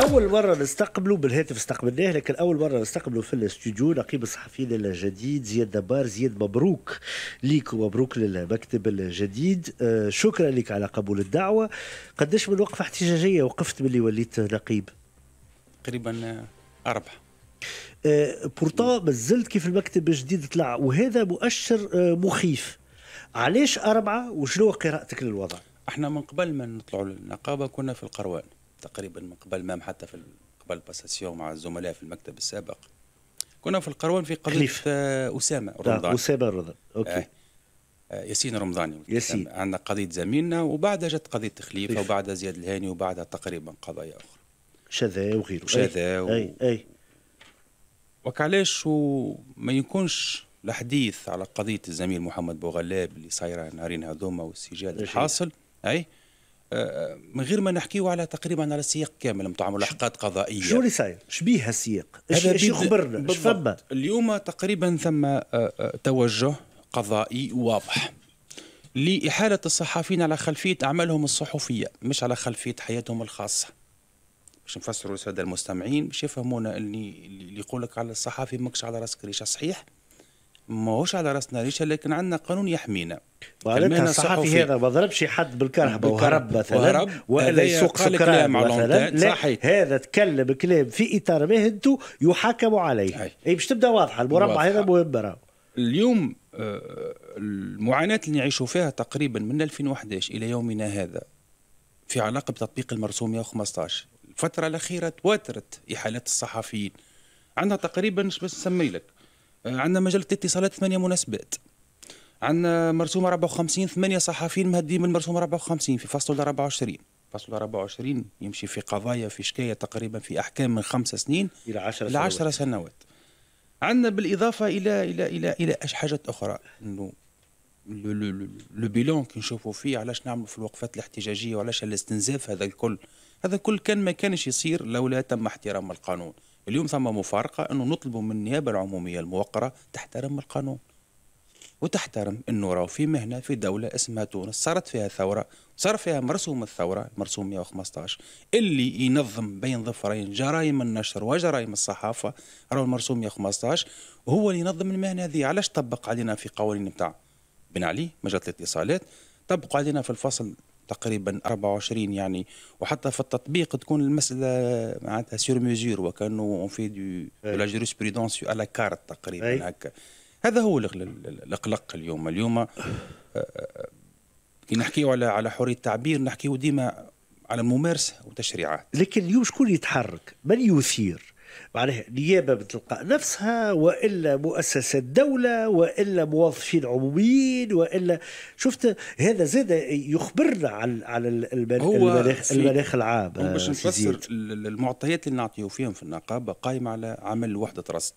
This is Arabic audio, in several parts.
اول مره نستقبله بالهاتف استقبلناه لكن اول مره نستقبله في الاستوديو نقيب الصحفيين الجديد زياد دبار زياد مبروك ليك ومبروك للمكتب الجديد آه، شكرا لك على قبول الدعوه قداش من وقفه احتجاجيه وقفت ملي وليت نقيب تقريبا آه، اربعه آه، بورتو مازلت كيف المكتب الجديد طلع وهذا مؤشر مخيف علاش اربعه وشنو قراءتك للوضع؟ احنا من قبل ما نطلعوا للنقابه كنا في القروان تقريبا من قبل مام حتى في قبل باساسيون مع الزملاء في المكتب السابق كنا في القروان في قضيه آه، اسامه آه، رمضان اسامه رمضان اوكي آه. آه، ياسين رمضاني ياسين عندنا قضية زميلنا وبعدها جت قضية تخليفة خليف. وبعدها زياد الهاني وبعدها تقريبا قضايا أخرى شذا وغيره شذا أي. و... أي أي وكعلاش وما يكونش الحديث على قضية الزميل محمد بوغلاب اللي صايرة نهارين هذوما والسجال الحاصل أي آه، من غير ما نحكيو على تقريبا على السياق كامل نتاع ملاحقات قضائيه شو اللي صاير؟ شبيه السياق؟ ايش يخبرنا؟ ايش اليوم تقريبا ثم آه، آه، توجه قضائي واضح لإحالة الصحفيين على خلفية أعمالهم الصحفية مش على خلفية حياتهم الخاصة باش نفسروا للسادة المستمعين باش يفهمونا اللي, اللي يقول لك على الصحافي ماكش على راسك ريشه صحيح ماهوش على راسنا ريشه لكن عندنا قانون يحمينا وعلى الصحفي هذا ما ضربش حد بالكرهبه وهرب مثلا والا يسوق سكران مثلا صحيح هذا تكلم كلام في اطار مهنته يحاكم عليه اي, باش تبدا واضحه المربع هذا مهم اليوم آه، المعاناه اللي نعيشوا فيها تقريبا من 2011 الى يومنا هذا في علاقه بتطبيق المرسوم 115 الفتره الاخيره تواترت احالات الصحفيين عندنا تقريبا باش نسمي لك آه، عندنا مجله اتصالات ثمانيه مناسبات عندنا مرسومه 54 ثمانيه صحفيين مهديين من مرسومه 54 في فصل 24 فصل 24 يمشي في قضايا في شكايه تقريبا في احكام من خمس سنين الى 10 سنوات, عشر سنوات. عندنا بالاضافه الى الى الى الى حاجات اخرى انه لو بيلون كي نشوفوا فيه علاش نعملوا في الوقفات الاحتجاجيه وعلاش الاستنزاف هذا الكل هذا الكل كان ما كانش يصير لولا تم احترام القانون اليوم ثم مفارقة أنه نطلب من النيابة العمومية الموقرة تحترم القانون وتحترم أنه راهو في مهنة في دولة اسمها تونس صارت فيها ثورة صار فيها مرسوم الثورة مرسوم 115 اللي ينظم بين ظفرين جرائم النشر وجرائم الصحافة راهو المرسوم 115 وهو اللي ينظم المهنة هذه علاش طبق علينا في قوانين بتاع بن علي مجلة الاتصالات طبقوا علينا في الفصل تقريبا 24 يعني وحتى في التطبيق تكون المساله معناتها سور ميزور وكانه اون في دو لا جوريسبريدونس على كارت تقريبا هكا هذا هو القلق اليوم اليوم آه، كي نحكيو على على حريه التعبير نحكيو ديما على الممارسه وتشريعات لكن اليوم شكون يتحرك من يثير معناها نيابه بتلقى نفسها والا مؤسسه دوله والا موظفين عموميين والا شفت هذا زاد يخبرنا على على المناخ, المناخ العام باش آه، نفسر المعطيات اللي نعطيو فيهم في النقابه قائمه على عمل وحده رصد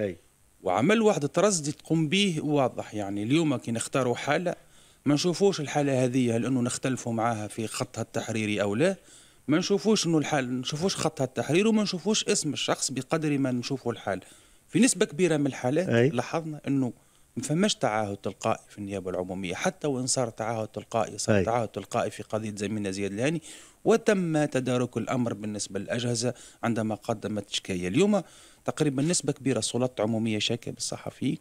اي وعمل وحده رصد تقوم به واضح يعني اليوم كي نختاروا حاله ما نشوفوش الحاله هذه هل انه نختلفوا معاها في خطها التحريري او لا ما نشوفوش انه ما نشوفوش خط التحرير وما نشوفوش اسم الشخص بقدر ما نشوفوا الحال في نسبه كبيره من الحالات أي. لاحظنا انه ما فماش تعاهد تلقائي في النيابه العموميه حتى وان صار تعاهد تلقائي صار أي. تعاهد تلقائي في قضيه زميلنا زياد الهاني وتم تدارك الامر بالنسبه للاجهزه عندما قدمت شكايه اليوم تقريبا نسبه كبيره سلطات عموميه شاكه بالصحفيين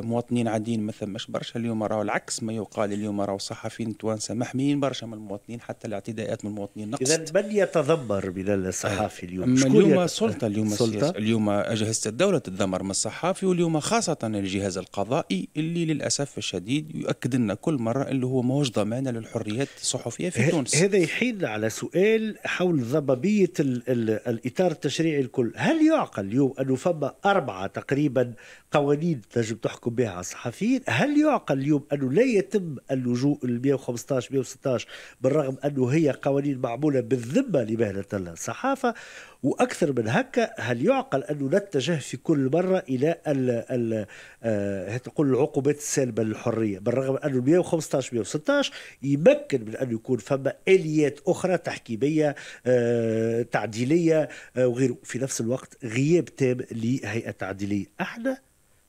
مواطنين عاديين ما ثماش برشا اليوم راهو العكس ما يقال اليوم راهو صحافيين توانسه محميين برشا من المواطنين حتى الاعتداءات من المواطنين نقص اذا من يتذمر بذا الصحافي اليوم اليوم يت... اليوم سلطة؟ اليوم اجهزه الدوله تتذمر من الصحافي واليوم خاصه الجهاز القضائي اللي للاسف الشديد يؤكد لنا كل مره اللي هو ماهوش ضمان للحريات الصحفيه في ه... تونس هذا يحيد على سؤال حول ضبابيه ال... ال... الاطار التشريعي الكل هل يعقل اليوم انه فما اربعه تقريبا قوانين تجب تحكم يحكوا بها على الصحفيين هل يعقل اليوم أنه لا يتم اللجوء ال 115 116 بالرغم أنه هي قوانين معمولة بالذمة لمهنة الصحافة واكثر من هكا هل يعقل انه نتجه في كل مره الى ال ال آه تقول العقوبات السالبه للحريه بالرغم انه 115 116 يمكن من ان يكون فما اليات اخرى تحكيميه آه تعديليه آه وغيره في نفس الوقت غياب تام لهيئه تعديليه احنا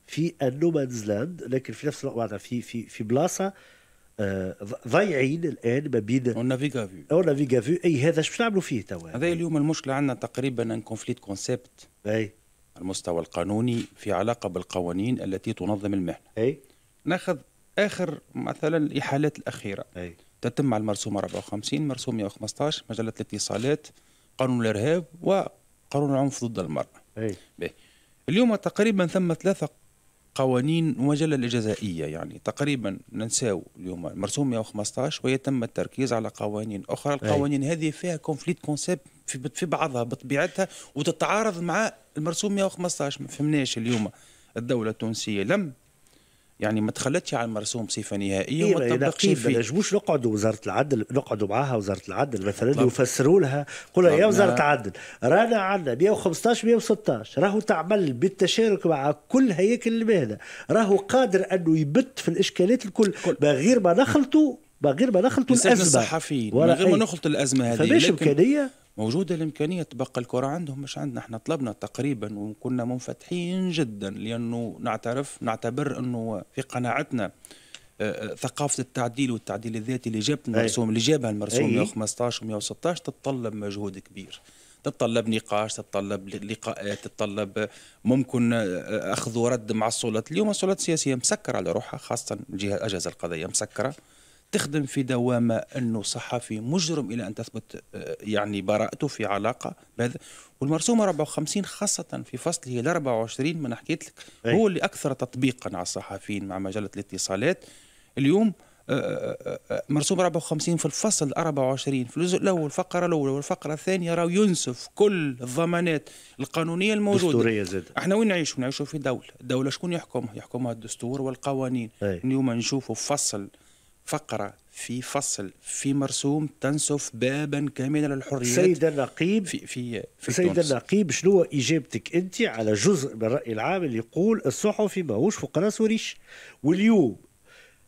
في النومانز لاند لكن في نفس الوقت في في في بلاصه آه، ضايعين الان ما بين اون نافيغا فيو اون نافيغا فيو اي هذا شو نعملوا فيه توا هذا اليوم المشكله عندنا تقريبا ان كونفليت كونسيبت اي المستوى القانوني في علاقه بالقوانين التي تنظم المهنه اي ناخذ اخر مثلا الاحالات الاخيره اي تتم على المرسوم 54 مرسوم 115 مجله الاتصالات قانون الارهاب وقانون العنف ضد المراه اي بي. اليوم تقريبا ثم ثلاثه قوانين مجلة الجزائية يعني تقريبا ننساو اليوم مرسوم 115 ويتم التركيز على قوانين أخرى القوانين أي. هذه فيها كونفليت كونسيبت في بعضها بطبيعتها وتتعارض مع المرسوم 115 ما فهمناش اليوم الدولة التونسية لم يعني ما تخلتش على المرسوم بصفه نهائيه إيه وما تطبقش فيه ما نجموش نقعدوا وزاره العدل نقعدوا معاها وزاره العدل مثلا يفسروا لها قولوا يا وزاره العدل رانا عندنا 115 116 راهو تعمل بالتشارك مع كل هياكل المهنه راهو قادر انه يبت في الاشكالات الكل غير ما نخلطوا غير ما نخلطوا الازمه الصحفيين من غير ما نخلطوا الازمه هذه فماش امكانيه موجودة الإمكانية تبقى الكرة عندهم مش عندنا احنا طلبنا تقريبا وكنا منفتحين جدا لأنه نعترف نعتبر أنه في قناعتنا آه، آه، ثقافة التعديل والتعديل الذاتي اللي جابت المرسوم اللي جابها المرسوم 115 و116 تتطلب مجهود كبير تتطلب نقاش تتطلب لقاءات تتطلب ممكن آه، اخذ ورد مع السلطات اليوم السلطات السياسيه مسكره على روحها خاصه الجهه الاجهزه القضائيه مسكره تخدم في دوامة أنه صحفي مجرم إلى أن تثبت آه، يعني براءته في علاقة بهذا والمرسوم 54 خاصة في فصله ال 24 ما أنا حكيت لك هو اللي أكثر تطبيقا على الصحفيين مع مجلة الاتصالات اليوم آه، آه، مرسوم 54 في الفصل 24 في الجزء الاول الفقره الاولى والفقره الثانيه راه ينسف كل الضمانات القانونيه الموجوده الدستوريه زاد احنا وين نعيش نعيشوا في دوله، الدوله شكون يحكمها؟ يحكمها الدستور والقوانين اليوم نشوفوا فصل فقرة في فصل في مرسوم تنسف بابا كاملا للحريات سيد النقيب في في, في سيد النقيب شنو اجابتك انت على جزء من الراي العام اللي يقول الصحفي ماهوش فقراء سوريش واليوم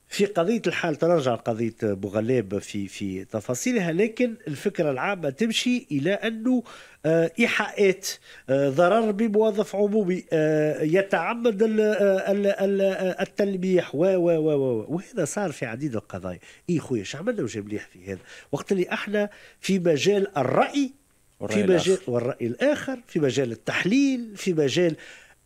في قضية الحال ترجع قضية بوغلاب في في تفاصيلها لكن الفكرة العامة تمشي إلى أنه آه، إيحاءات آه، ضرر بموظف عمومي آه، يتعمد التلميح و و و و وهذا صار في عديد القضايا إي خويا شو عملنا وجه مليح في هذا وقت اللي احنا في مجال الرأي في مجال والرأي الآخر في مجال التحليل في مجال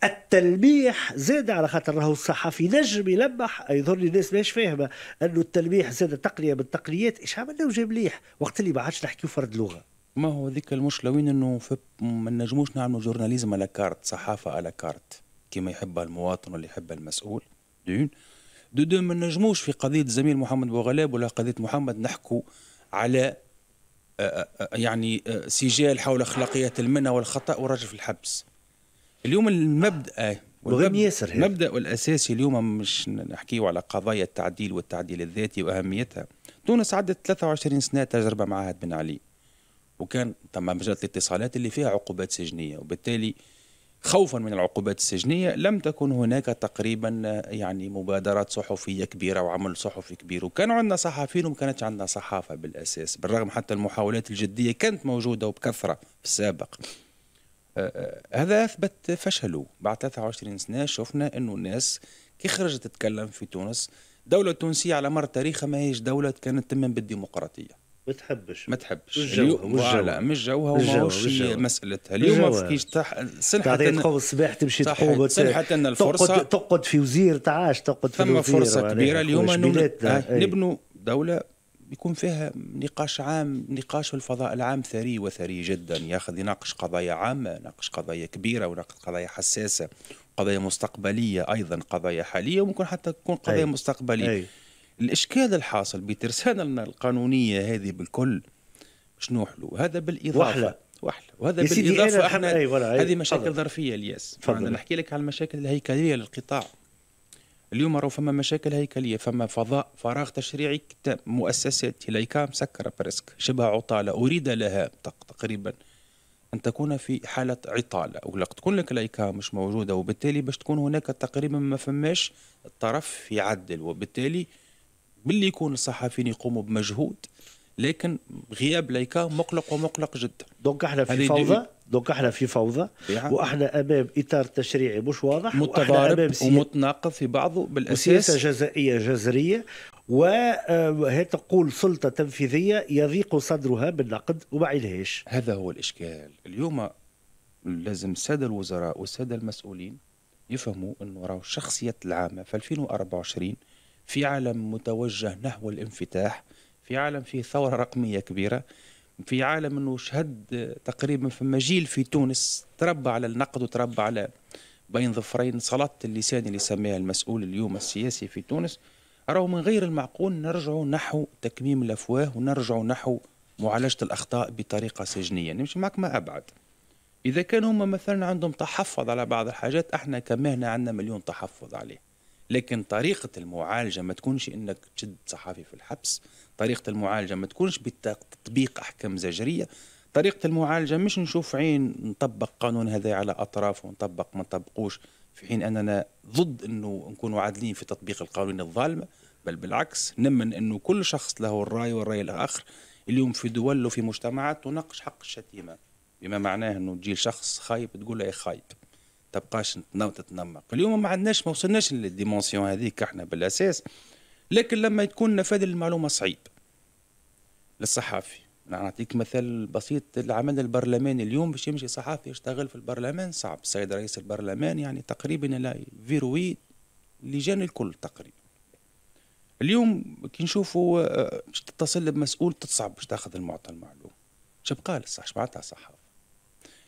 التلميح زاد على خاطر راهو الصحفي نجم يلمح يظهر الناس ماهيش فاهمه انه التلميح زاد تقنيه بالتقنيات ايش عملنا وجاب مليح وقت اللي ما عادش نحكيو فرد لغه ما هو ذيك المشكله وين انه ما نجموش نعملوا جورناليزم على كارت صحافه على كارت كما يحبها المواطن واللي يحبها المسؤول دون دو دو ما نجموش في قضيه الزميل محمد بوغلاب ولا قضيه محمد نحكوا على آه، آه، آه، يعني سجال حول اخلاقيات المنى والخطا والرجل في الحبس اليوم المبدا آه، والغير ياسر المبدا والاساسي اليوم مش نحكيه على قضايا التعديل والتعديل الذاتي واهميتها تونس عدت 23 سنه تجربه مع عهد بن علي وكان تم مجرد الاتصالات اللي فيها عقوبات سجنيه وبالتالي خوفا من العقوبات السجنيه لم تكن هناك تقريبا آه، يعني مبادرات صحفيه كبيره وعمل صحفي كبير وكان عندنا صحفيين وما كانتش عندنا صحافه بالاساس بالرغم حتى المحاولات الجديه كانت موجوده وبكثره في السابق هذا اثبت فشله بعد 23 سنه شفنا انه الناس كي خرجت تتكلم في تونس الدولة التونسية على مر تاريخها ما هيش دولة كانت تمن بالديمقراطية ما تحبش ما تحبش مش لا مش جوها وماهوش مسألتها اليوم ما فيش تح... سنحة تعطي إن... تقوم الصباح تمشي تقوم سنحة إن الفرصة تقعد في وزير تعاش تقعد في ثم فرصة كبيرة اليوم آه، نبنوا دولة يكون فيها نقاش عام نقاش في الفضاء العام ثري وثري جدا ياخذ يناقش قضايا عامة يناقش قضايا كبيرة ويناقش قضايا حساسة قضايا مستقبلية أيضا قضايا حالية وممكن حتى تكون قضايا أي. مستقبلية أي. الإشكال الحاصل بترسانة القانونية هذه بالكل شنو حلو هذا بالإضافة وحلة. وحلة وهذا بالإضافة احنا أي أي. هذه مشاكل ظرفية الياس أنا نحكي لك على المشاكل الهيكلية للقطاع اليوم راهو فما مشاكل هيكليه فما فضاء فراغ تشريعي مؤسسات هيكا مسكره برسك شبه عطاله اريد لها تقريبا ان تكون في حاله عطاله ولا تكون لك الايكا مش موجوده وبالتالي باش تكون هناك تقريبا ما فماش الطرف يعدل وبالتالي باللي يكون الصحفيين يقوموا بمجهود لكن غياب لايكا مقلق ومقلق جدا دونك احنا في فوضى دونك احنا في فوضى واحنا امام اطار تشريعي مش واضح متضارب ومتناقض في بعضه بالاساس سياسه جزائيه جذريه وهي آه، تقول سلطه تنفيذيه يضيق صدرها بالنقد وما عليهاش هذا هو الاشكال اليوم لازم الساده الوزراء والساده المسؤولين يفهموا انه راهو الشخصيات العامه في 2024 في عالم متوجه نحو الانفتاح في عالم فيه ثوره رقميه كبيره في عالم انه شهد تقريبا فما جيل في تونس تربى على النقد وتربى على بين ظفرين صلاة اللسان اللي سماها المسؤول اليوم السياسي في تونس راهو من غير المعقول نرجعوا نحو تكميم الافواه ونرجعوا نحو معالجه الاخطاء بطريقه سجنيه نمشي معك ما ابعد اذا كان هما مثلا عندهم تحفظ على بعض الحاجات احنا كمهنه عندنا مليون تحفظ عليه لكن طريقة المعالجة ما تكونش إنك تشد صحافي في الحبس طريقة المعالجة ما تكونش بتطبيق أحكام زجرية طريقة المعالجة مش نشوف عين نطبق قانون هذا على أطراف ونطبق ما نطبقوش في حين أننا ضد أنه نكونوا عادلين في تطبيق القوانين الظالمة بل بالعكس نمن أنه كل شخص له الرأي والرأي الآخر اليوم في دول وفي مجتمعات تناقش حق الشتيمة بما معناه أنه تجي شخص خايب تقول له خايب تبقاش تتنمق اليوم ما عندناش ما وصلناش للديمونسيون هذيك احنا بالاساس لكن لما تكون نفاذ المعلومه صعيب للصحافي نعطيك مثال بسيط العمل البرلماني اليوم باش يمشي صحافي يشتغل في البرلمان صعب السيد رئيس البرلمان يعني تقريبا لا فيروي لجان الكل تقريبا اليوم كي نشوفوا آه، باش تتصل بمسؤول تتصعب باش تاخذ المعطى المعلوم شبقى للصح معناتها صحافه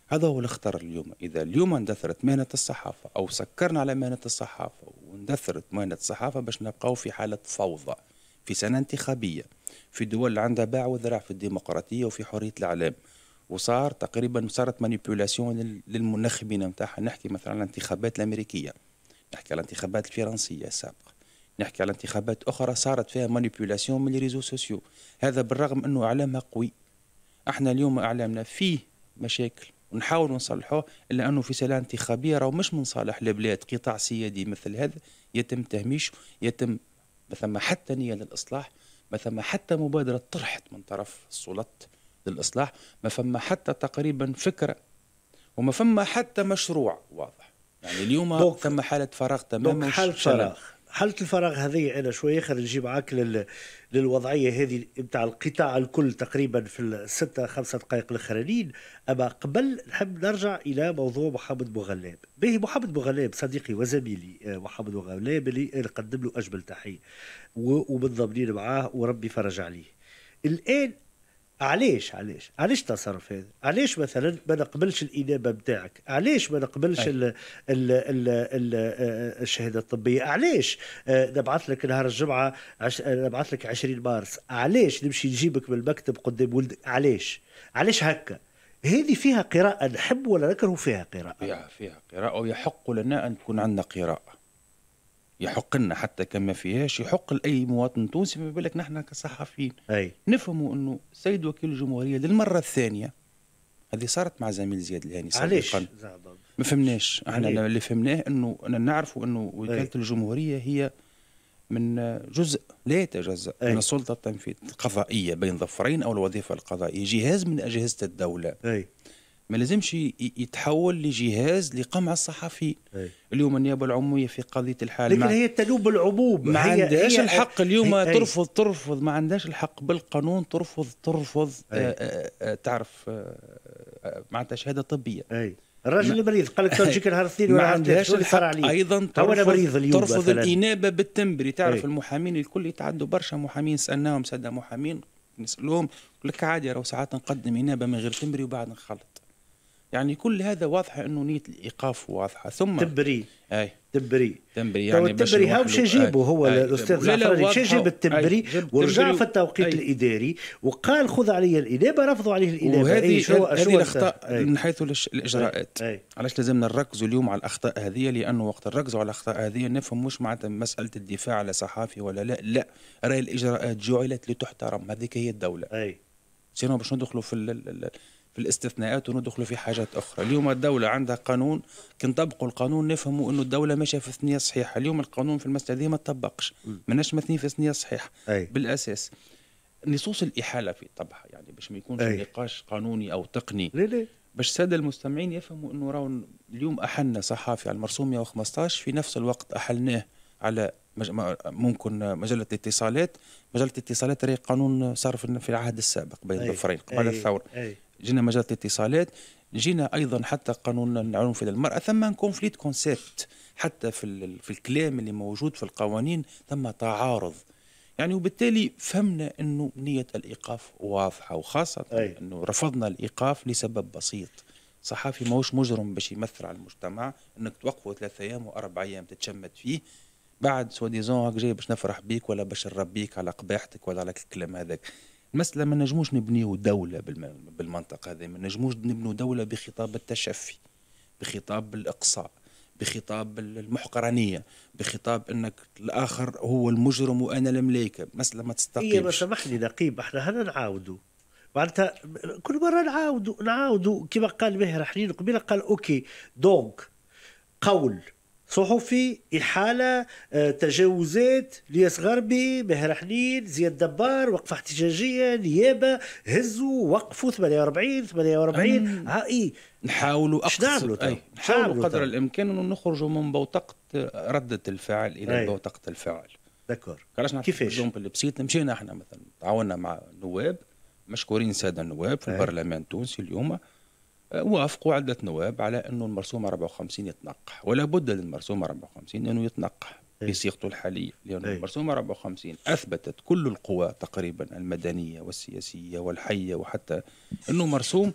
هذا هو اللي اليوم إذا اليوم اندثرت مهنة الصحافة أو سكرنا على مهنة الصحافة واندثرت مهنة الصحافة باش نبقاو في حالة فوضى في سنة انتخابية في دول عندها باع وذراع في الديمقراطية وفي حرية الإعلام وصار تقريبا صارت مانيبيولاسيون للمنخبين نتاعها نحكي مثلا على الانتخابات الامريكيه نحكي على الانتخابات الفرنسيه السابقه نحكي على انتخابات اخرى صارت فيها مانيبيولاسيون من ريزو سوسيو هذا بالرغم انه اعلامها قوي احنا اليوم اعلامنا فيه مشاكل ونحاول نصلحوه الا انه في سلالة انتخابيه راهو مش من صالح البلاد قطاع سيادي مثل هذا يتم تهميشه يتم ما ثم حتى نيه للاصلاح ما ثم حتى مبادره طرحت من طرف السلطة للاصلاح ما فما حتى تقريبا فكره وما فما حتى مشروع واضح يعني اليوم ثم حاله فراغ تماما حاله فراغ حالة الفراغ هذه أنا شوية خلينا نجي معاك لل... للوضعية هذه بتاع القطاع الكل تقريبا في الستة خمسة دقائق الأخرانيين أما قبل نحب نرجع إلى موضوع محمد بوغلاب به محمد بوغلاب صديقي وزميلي آه، محمد بوغلاب اللي نقدم له أجمل تحية ومن ضمنين معاه وربي فرج عليه الآن علاش علاش علاش التصرف هذا علاش مثلا ما نقبلش الانابه بتاعك علاش ما نقبلش ال ال ال ال الشهاده الطبيه علاش آه، نبعث لك نهار الجمعه عش... آه، نبعث لك 20 مارس علاش نمشي نجيبك من المكتب قدام ولدك علاش علاش هكا هذه فيها قراءة نحب ولا نكره فيها قراءة فيها فيها قراءة ويحق لنا أن تكون عندنا قراءة يحق لنا حتى كما فيهاش يحق لاي مواطن تونسي ما بالك نحن كصحفيين اي نفهموا انه السيد وكيل الجمهوريه للمره الثانيه هذه صارت مع زميل زياد الهاني سابقا ما فهمناش احنا اللي فهمناه انه نعرفوا انه وكاله الجمهوريه هي من جزء لا يتجزا من السلطه التنفيذيه القضائيه بين ظفرين او الوظيفه القضائيه جهاز من اجهزه الدوله أي. ما لازمش يتحول لجهاز لقمع الصحفيين اليوم النيابه العموميه في قضيه الحال لكن هي تلوب العبوب ما عندهاش الحق اليوم هي ترفض ترفض ما عندهاش الحق بالقانون ترفض ترفض آآ آآ آه، آه، آه، تعرف معناتها شهاده طبيه أي. الراجل المريض قال لك تجيك نهار الاثنين ما عندهاش الحق ايضا ترفض, ترفض الانابه بالتمبري تعرف أي. المحامين الكل يتعدوا برشا محامين سالناهم سادة محامين نسالهم يقول لك عادي راهو ساعات نقدم انابه من غير تمبري وبعد نخلط يعني كل هذا واضحه انه نيه الايقاف واضحه ثم تبري اي تبري تبري يعني تبري هاو شو جيبه هو الاستاذ زعفراني شو يجيب التبري ورجع في التوقيت أي. الاداري وقال خذ علي الانابه رفضوا عليه الانابه وهذه شو هذه الاخطاء من حيث الاجراءات علاش لازمنا نركز اليوم على الاخطاء هذه لانه وقت نركزوا على الاخطاء هذه نفهم مش معناتها مساله الدفاع على صحافي ولا لا لا راهي الاجراءات جعلت لتحترم هذيك هي الدوله اي سينو باش ندخلوا في في الاستثناءات وندخلوا في حاجات اخرى اليوم الدوله عندها قانون كي نطبقوا القانون نفهموا انه الدوله ماشيه في الثنيه الصحيحه اليوم القانون في المساله دي ما تطبقش ماناش مثنيين في الثنيه الصحيحه بالاساس نصوص الاحاله في طبعها يعني باش ما يكونش أي. نقاش قانوني او تقني ليه ليه باش الساده المستمعين يفهموا انه راهو اليوم احلنا صحافي على المرسوم 115 في نفس الوقت احلناه على ممكن مجله الاتصالات مجله الاتصالات راهي قانون صار في العهد السابق بين الظفرين قبل الثوره جينا مجال الاتصالات جينا ايضا حتى قانون العنف ضد المراه ثم كونفليت كونسيبت حتى في في الكلام اللي موجود في القوانين ثم تعارض يعني وبالتالي فهمنا انه نيه الايقاف واضحه وخاصه أي. انه رفضنا الايقاف لسبب بسيط صحافي ماهوش مجرم باش يمثل على المجتمع انك توقفه ثلاثة ايام واربع ايام تتشمت فيه بعد سواديزون هاك جاي باش نفرح بيك ولا باش نربيك على قباحتك ولا على الكلام هذاك المسألة ما نجموش نبنيو دولة بالمنطقة هذه ما نجموش نبنيو دولة بخطاب التشفي بخطاب الإقصاء بخطاب المحقرانية بخطاب أنك الآخر هو المجرم وأنا الملايكة مسألة ما تستقيمش إيه ما سامحني نقيب احنا هنا نعاودوا معناتها كل مرة نعاودوا نعاودوا كما قال ماهر حنين قبيلة قال أوكي دونك قول صحفي إحالة آه، تجاوزات لياس غربي بهر حنين زياد دبار وقفة احتجاجية نيابة هزوا وقفوا 48 48 ها إي نحاولوا اقصر أي نحاولوا قدر الإمكان أنه نخرجوا من بوتقة ردة الفعل إلى أي. بوتقة الفعل دكور علاش كيفاش بسيط مشينا احنا مثلا تعاوننا مع نواب مشكورين ساده النواب في البرلمان التونسي اليوم وافقوا عدة نواب على أنه المرسوم 54 يتنقح ولا بد للمرسوم 54 أنه يتنقح بصيغته إيه. الحالية لأن إيه. المرسوم 54 أثبتت كل القوى تقريبا المدنية والسياسية والحية وحتى أنه مرسوم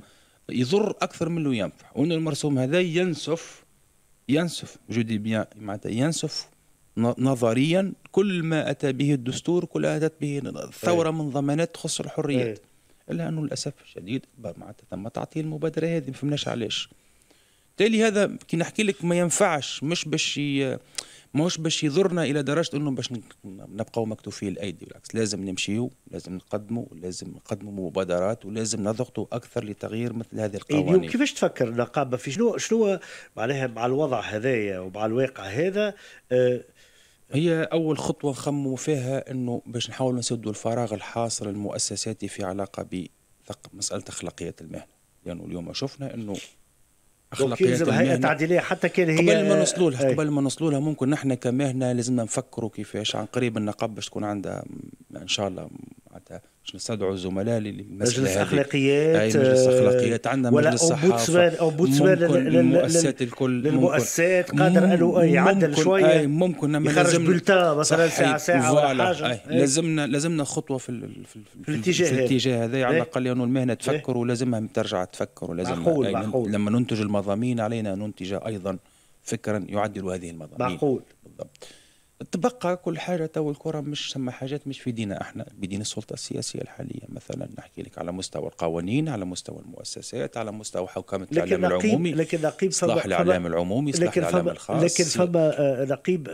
يضر أكثر من اللي ينفع وأنه المرسوم هذا ينسف ينسف جودي بيان معناتها ينسف نظريا كل ما أتى به الدستور كل ما أتت به الثورة إيه. من ضمانات تخص الحريات الا انه للاسف الشديد معناتها ثم تعطيل المبادره هذه ما فهمناش علاش بالتالي هذا كي نحكي لك ما ينفعش مش باش ماهوش باش يضرنا الى درجه انه باش نبقاو مكتوفي الايدي بالعكس لازم نمشيو لازم نقدموا لازم نقدموا مبادرات ولازم نضغطوا اكثر لتغيير مثل هذه إيه، القوانين اليوم كيفاش تفكر النقابه في شنو شنو معناها مع الوضع هذايا ومع الواقع هذا آه هي أول خطوة نخمموا فيها أنه باش نحاولوا نسدوا الفراغ الحاصل المؤسساتي في علاقة بمسألة أخلاقية المهنة لأنه يعني اليوم شفنا أنه أخلاقية المهنة هيئة تعديلية حتى كان هي قبل ما نوصلوا لها قبل ما نوصلوا لها ممكن نحن كمهنة لازمنا نفكروا كيفاش عن قريب النقاب باش تكون عندها إن شاء الله معناتها باش نستدعوا الزملاء للمجلس مجلس اخلاقيات اي مجلس اخلاقيات عندنا مجلس صحافه او بوتسوان او للمؤسسات الكل للمؤسسات قادر قالوا يعدل شويه اي ممكن لما يخرج بلتا مثلا ساعه ساعه ولا حاجه أي. لازمنا لازمنا خطوه في في, في الاتجاه في الاتجاه هذا على إيه. الاقل لانه المهنه إيه. تفكر ولازمها ترجع تفكر ولازم معقول معقول لما ننتج المضامين علينا ان ننتج ايضا فكرا يعدل هذه المضامين معقول بالضبط تبقى كل حاجه تو الكره مش ثم حاجات مش في دينا احنا بدين السلطه السياسيه الحاليه مثلا نحكي لك على مستوى القوانين على مستوى المؤسسات على مستوى حوكمه الاعلام العمومي لكن نقيب اصلاح الاعلام العمومي اصلاح الاعلام الخاص لكن فما آه، آه، نقيب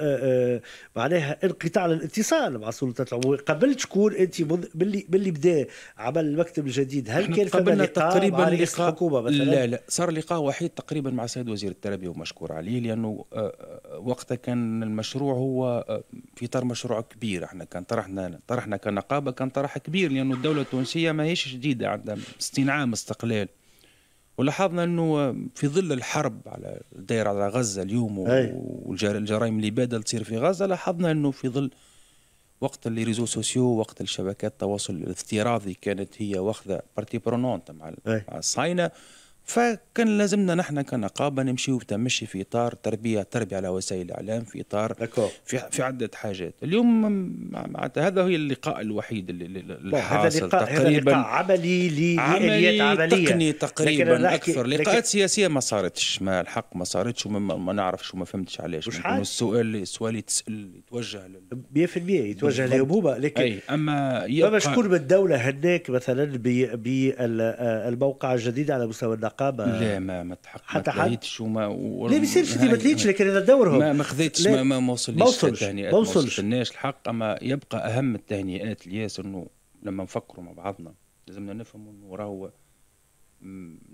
معناها آه، انقطاع الاتصال مع السلطات العموميه قبل تكون انت باللي باللي بدا عمل المكتب الجديد هل كان فما لقاء تقريبا مع لقاء الحكومه مثلا لا لا صار لقاء وحيد تقريبا مع السيد وزير التربيه ومشكور عليه لانه وقتها كان المشروع هو في اطار مشروع كبير احنا كان طرحنا طرحنا كنقابه كان طرح كبير لانه الدوله التونسيه ماهيش جديده عندها 60 عام استقلال ولاحظنا انه في ظل الحرب على الدائرة على غزه اليوم والجرائم اللي اللي تصير في غزه لاحظنا انه في ظل وقت اللي ريزو سوسيو وقت الشبكات التواصل الافتراضي كانت هي واخذه بارتي برونونت مع الصهاينه فكان لازمنا نحن كنقابه نمشيو تمشي في اطار تربيه تربيه على وسائل الاعلام في اطار في في عده حاجات اليوم معناتها هذا هو اللقاء الوحيد اللي الحاصل طيب، هذا لقاء تقريبا هذا لقاء عملي لاليات عملية تقني تقريبا اكثر لقاءات سياسيه ما صارتش ما الحق ما صارتش وما ما نعرفش وما فهمتش علاش السؤال السؤال يتسال يتوجه 100% يتوجه للهبوبه لكن أي. اما يبقى شكون بالدوله الدوله هناك مثلا بالموقع الجديد على مستوى النقد الرقابه آه، لا ما ما تحققتش حتى ما تليتش وما لا بيصيرش ما تلاقيتش لكن هذا دورهم ما ما خذيتش ما, ما وصلنيش التهنئات ما وصلش الحق اما يبقى اهم التهنئات الياس انه لما نفكروا مع بعضنا لازمنا نفهموا انه راهو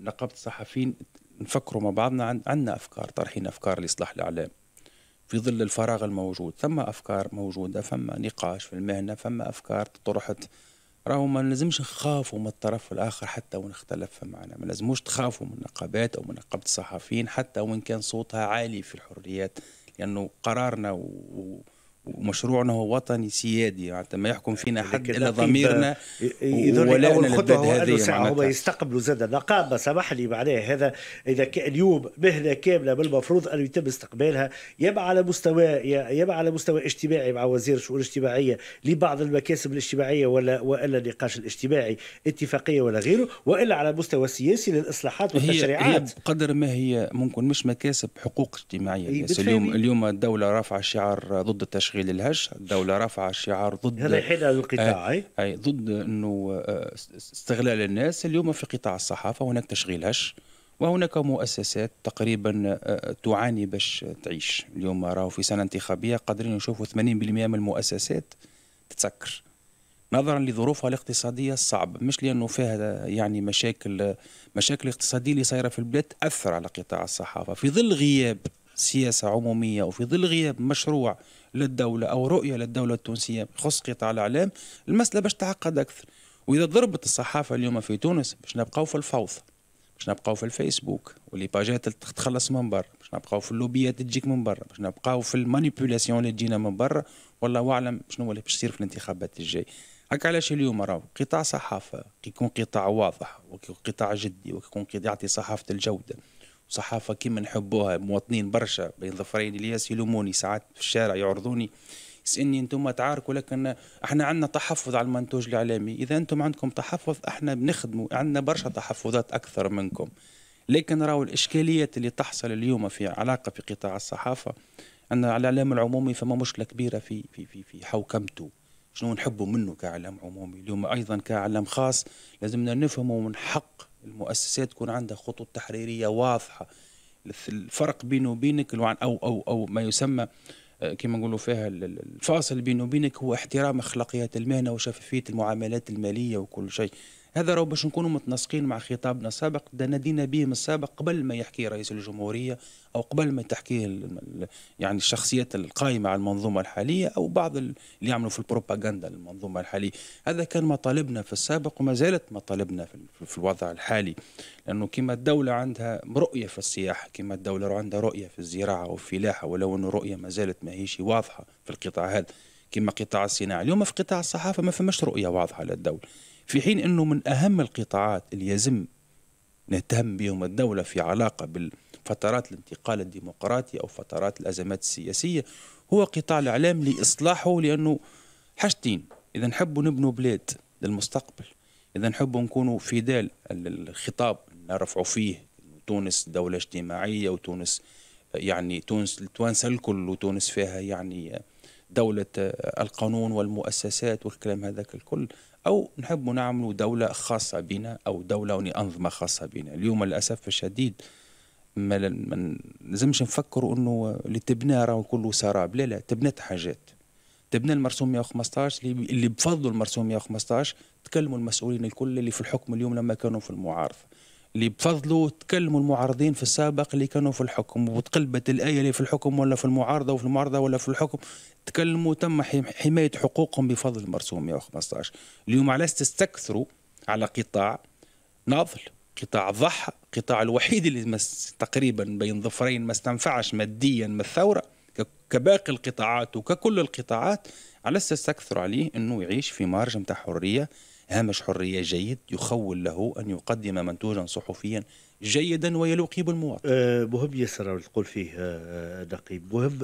نقابه الصحفيين نفكروا مع بعضنا عندنا افكار طرحين افكار لاصلاح الاعلام في ظل الفراغ الموجود ثم افكار موجوده فما نقاش في المهنه فما افكار طرحت راهو ما لازمش نخافوا من الطرف الاخر حتى وان اختلف معنا ما لازموش تخافوا من نقابات او من نقابه الصحفيين حتى وان كان صوتها عالي في الحريات لانه قرارنا و... ومشروعنا هو وطني سيادي حتى يعني ما يحكم فينا حد الا ضميرنا ولائنا للبلاد هذه هو يستقبلوا زاد نقابه سامح لي معناه هذا اذا اليوم مهنه كامله بالمفروض انه يتم استقبالها يبع على مستوى يبع على مستوى اجتماعي مع وزير الشؤون الاجتماعيه لبعض المكاسب الاجتماعيه ولا والا النقاش الاجتماعي اتفاقيه ولا غيره والا على المستوى السياسي للاصلاحات والتشريعات هي, هي بقدر ما هي ممكن مش مكاسب حقوق اجتماعيه اليوم اليوم الدوله رافعه شعار ضد التشريع تشغيل الهش الدولة رفع شعار ضد هذا يحيد على القطاع آه، أي, أي ضد أنه آه، استغلال الناس اليوم في قطاع الصحافة هناك تشغيل هش وهناك مؤسسات تقريبا آه، تعاني باش تعيش اليوم راهو في سنة انتخابية قادرين نشوفوا 80% من المؤسسات تتسكر نظرا لظروفها الاقتصادية الصعبة مش لأنه فيها يعني مشاكل مشاكل اقتصادية اللي صايرة في البلاد تأثر على قطاع الصحافة في ظل غياب سياسة عمومية وفي ظل غياب مشروع للدولة أو رؤية للدولة التونسية يخص قطاع الإعلام المسألة باش تعقد أكثر وإذا ضربت الصحافة اليوم في تونس باش نبقاو في الفوضى باش نبقاو في الفيسبوك واللي باجات تخلص من برا باش نبقاو في اللوبيات تجيك من برا باش نبقاو في المانيبيولاسيون اللي تجينا من برا والله أعلم شنو اللي باش يصير في الانتخابات الجاي هكا علاش اليوم راهو قطاع صحافة كي يكون قطاع واضح وكي يكون قطاع جدي وكي يكون يعطي صحافة الجودة صحافة كيما نحبوها مواطنين برشا بين ظفرين الياس يلوموني ساعات في الشارع يعرضوني يسألني انتم تعاركوا لكن احنا عندنا تحفظ على المنتوج الاعلامي اذا انتم عندكم تحفظ احنا بنخدموا عندنا برشا تحفظات اكثر منكم لكن راهو الاشكاليات اللي تحصل اليوم في علاقه في قطاع الصحافه ان الاعلام العمومي فما مشكله كبيره في في في في حوكمته شنو نحبوا منه كاعلام عمومي اليوم ايضا كاعلام خاص لازمنا نفهموا من حق المؤسسات تكون عندها خطوط تحريريه واضحه الفرق بينه وبينك او او او ما يسمى آه، كما نقولوا فيها الفاصل بينه وبينك هو احترام اخلاقيات المهنه وشفافيه المعاملات الماليه وكل شيء هذا راه باش نكونوا متناسقين مع خطابنا السابق نادينا به من السابق قبل ما يحكي رئيس الجمهوريه او قبل ما تحكيه يعني الشخصيات القائمه على المنظومه الحاليه او بعض اللي يعملوا في البروباغندا للمنظومه الحاليه هذا كان مطالبنا في السابق وما زالت مطالبنا في الوضع الحالي لانه كما الدوله عندها رؤيه في السياحه كما الدوله عندها رؤيه في الزراعه والفلاحه ولو انه رؤيه ما زالت ماهيش واضحه في القطاع هذا كما قطاع الصناعه اليوم في قطاع الصحافه ما فماش رؤيه واضحه للدوله في حين أنه من أهم القطاعات اللي يزم نهتم بهم الدولة في علاقة بالفترات الانتقال الديمقراطي أو فترات الأزمات السياسية هو قطاع الإعلام لإصلاحه لأنه حاجتين إذا نحبوا نبنوا بلاد للمستقبل إذا نحبوا نكونوا فيدال الخطاب نرفعوا فيه تونس دولة اجتماعية وتونس يعني تونس توانسة الكل وتونس فيها يعني دولة القانون والمؤسسات والكلام هذاك الكل أو نحب نعمل دولة خاصة بنا أو دولة أنظمة خاصة بنا اليوم للأسف الشديد ما لازمش نفكروا انه اللي تبناه راهو كله سراب لا لا تبنت حاجات تبنى المرسوم 115 اللي بفضل المرسوم 115 تكلموا المسؤولين الكل اللي في الحكم اليوم لما كانوا في المعارضه اللي بفضله تكلموا المعارضين في السابق اللي كانوا في الحكم وتقلبت الآية اللي في الحكم ولا في المعارضة وفي المعارضة ولا في الحكم تكلموا تم حماية حقوقهم بفضل المرسوم 115 اليوم علاش تستكثروا على قطاع ناضل قطاع ضحى قطاع الوحيد اللي مس تقريبا بين ظفرين ما استنفعش ماديا من الثورة كباقي القطاعات وككل القطاعات على تستكثروا عليه أنه يعيش في مارج نتاع حرية هامش حرية جيد يخول له أن يقدم منتوجا صحفيا جيدا ويلوقي بالمواطن أه، مهم ياسر تقول فيه نقيب أه، أه، مهم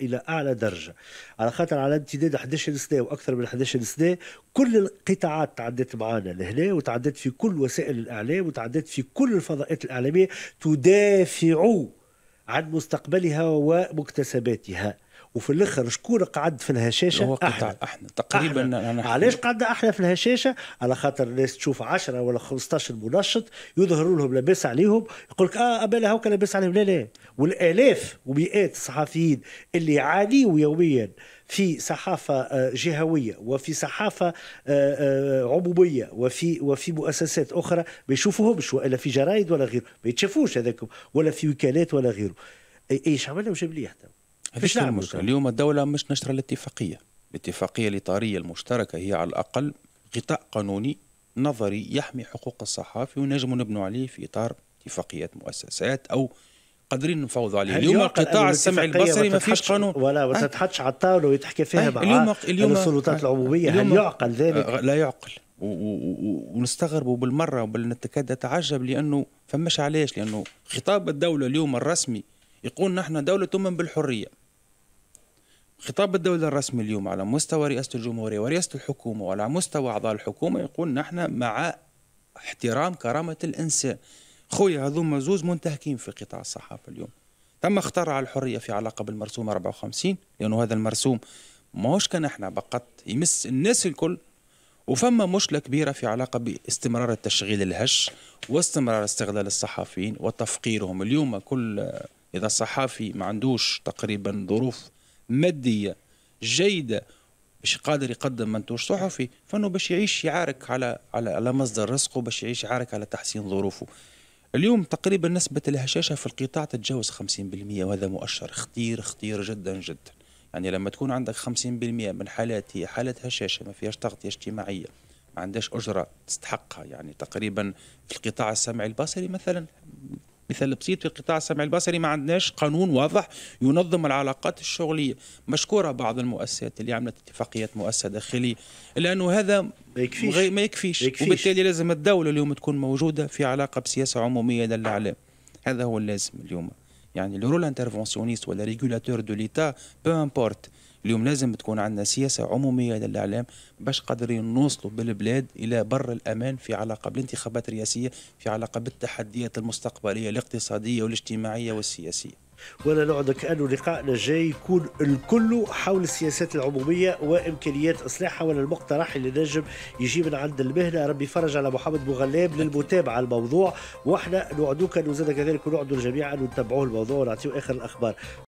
الى اعلى درجه على خاطر على امتداد 11 سنه واكثر من 11 سنه كل القطاعات تعدت معنا لهنا وتعدت في كل وسائل الاعلام وتعدت في كل الفضاءات الاعلاميه تدافع عن مستقبلها ومكتسباتها وفي الاخر شكون قعد في الهشاشه هو احنا احنا تقريبا أحنا. علاش قعد احنا في الهشاشه على خاطر الناس تشوف 10 ولا 15 منشط يظهروا لهم لاباس عليهم يقول لك اه ابالا هاكا لاباس عليهم لا لا والالاف ومئات الصحفيين اللي يعانيوا يوميا في صحافة آه، جهوية وفي صحافة آه، آه، عمومية وفي وفي مؤسسات أخرى ما يشوفوهمش ولا في جرايد ولا غيره ما يتشافوش هذاك ولا في وكالات ولا غيره ايش عملنا وجاب لي فيش المشكلة اليوم الدولة مش نشر الاتفاقية الاتفاقية الإطارية المشتركة هي على الأقل غطاء قانوني نظري يحمي حقوق الصحافي ونجم نبنوا عليه في إطار اتفاقيات مؤسسات أو قادرين نفوضوا عليه اليوم القطاع السمعي البصري ما فيش قانون ولا ما أه؟ تتحطش على الطاوله ويتحكي فيها أي. أه؟ مع اليوم اليوم السلطات أه؟ العموميه هل يعقل ذلك؟ لا يعقل ونستغربوا بالمره بل نتكاد نتعجب لانه فماش علاش لانه خطاب الدوله اليوم الرسمي يقول نحن دوله تؤمن بالحريه خطاب الدولة الرسمي اليوم على مستوى رئاسة الجمهورية ورئاسة الحكومة وعلى مستوى أعضاء الحكومة يقول نحن مع احترام كرامة الإنسان خويا هذوما مزوز منتهكين في قطاع الصحافة اليوم تم اخترع الحرية في علاقة بالمرسوم 54 لأنه هذا المرسوم ماهوش كان احنا بقط يمس الناس الكل وفما مشكلة كبيرة في علاقة باستمرار التشغيل الهش واستمرار استغلال الصحافيين وتفقيرهم اليوم كل إذا الصحافي ما عندوش تقريبا ظروف ماديه جيده باش قادر يقدم منتوج صحفي فانه باش يعيش يعارك على على على مصدر رزقه باش يعيش يعارك على تحسين ظروفه اليوم تقريبا نسبة الهشاشة في القطاع تتجاوز 50% وهذا مؤشر خطير خطير جدا جدا يعني لما تكون عندك 50% من حالات هي حالة هشاشة ما فيهاش تغطية اجتماعية ما عندهاش أجرة تستحقها يعني تقريبا في القطاع السمعي البصري مثلا مثال بسيط في القطاع السمعي البصري ما عندناش قانون واضح ينظم العلاقات الشغليه مشكوره بعض المؤسسات اللي عملت اتفاقيات مؤسسه داخليه لانه هذا ما يكفيش. ما يكفيش. يكفيش وبالتالي لازم الدوله اليوم تكون موجوده في علاقه بسياسه عموميه للاعلام هذا هو اللازم اليوم يعني لو رول انترفونسيونيست ولا ريغولاتور دو ليتا بو امبورت اليوم لازم تكون عندنا سياسة عمومية للإعلام باش قادرين نوصلوا بالبلاد إلى بر الأمان في علاقة بالانتخابات الرئاسية في علاقة بالتحديات المستقبلية الاقتصادية والاجتماعية والسياسية وانا نقعد كانه لقائنا الجاي يكون الكل حول السياسات العموميه وامكانيات اصلاحها ولا المقترح اللي نجم يجي من عند المهنه ربي يفرج على محمد بوغلاب للمتابعه الموضوع واحنا نوعدوك انه زاد كذلك نقعدوا الجميع نتبعوا الموضوع ونعطيوا اخر الاخبار